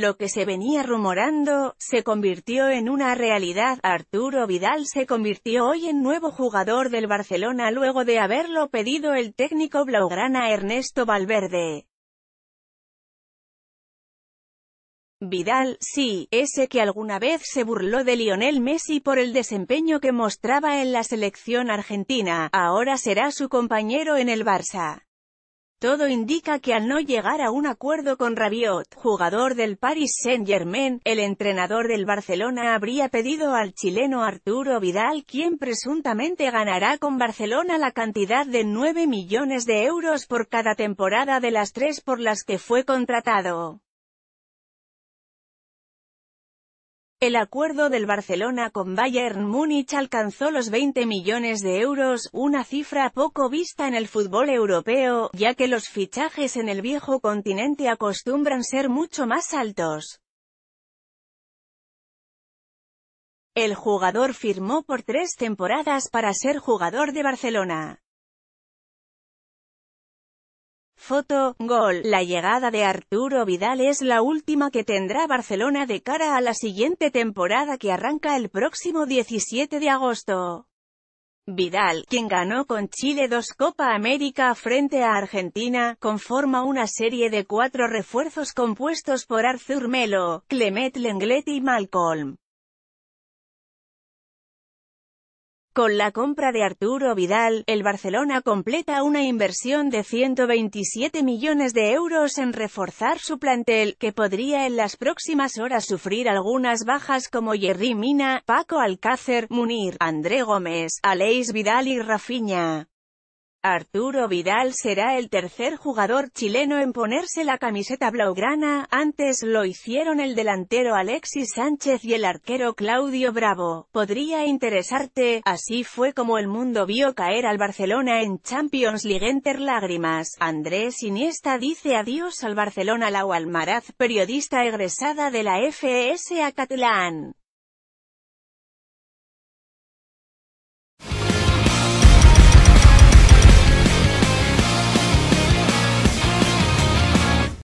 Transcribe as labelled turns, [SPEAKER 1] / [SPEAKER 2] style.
[SPEAKER 1] Lo que se venía rumorando, se convirtió en una realidad. Arturo Vidal se convirtió hoy en nuevo jugador del Barcelona luego de haberlo pedido el técnico blaugrana Ernesto Valverde. Vidal, sí, ese que alguna vez se burló de Lionel Messi por el desempeño que mostraba en la selección argentina, ahora será su compañero en el Barça. Todo indica que al no llegar a un acuerdo con Rabiot, jugador del Paris Saint-Germain, el entrenador del Barcelona habría pedido al chileno Arturo Vidal quien presuntamente ganará con Barcelona la cantidad de 9 millones de euros por cada temporada de las tres por las que fue contratado. El acuerdo del Barcelona con Bayern Múnich alcanzó los 20 millones de euros, una cifra poco vista en el fútbol europeo, ya que los fichajes en el viejo continente acostumbran ser mucho más altos. El jugador firmó por tres temporadas para ser jugador de Barcelona. Foto, Gol. La llegada de Arturo Vidal es la última que tendrá Barcelona de cara a la siguiente temporada que arranca el próximo 17 de agosto. Vidal, quien ganó con Chile dos Copa América frente a Argentina, conforma una serie de cuatro refuerzos compuestos por Arthur Melo, Clement Lenglet y Malcolm. Con la compra de Arturo Vidal, el Barcelona completa una inversión de 127 millones de euros en reforzar su plantel, que podría en las próximas horas sufrir algunas bajas como Jerry Mina, Paco Alcácer, Munir, André Gómez, Aleix Vidal y Rafiña. Arturo Vidal será el tercer jugador chileno en ponerse la camiseta blaugrana, antes lo hicieron el delantero Alexis Sánchez y el arquero Claudio Bravo. Podría interesarte, así fue como el mundo vio caer al Barcelona en Champions League Enter lágrimas. Andrés Iniesta dice adiós al Barcelona la Almaraz, periodista egresada de la a Catalán.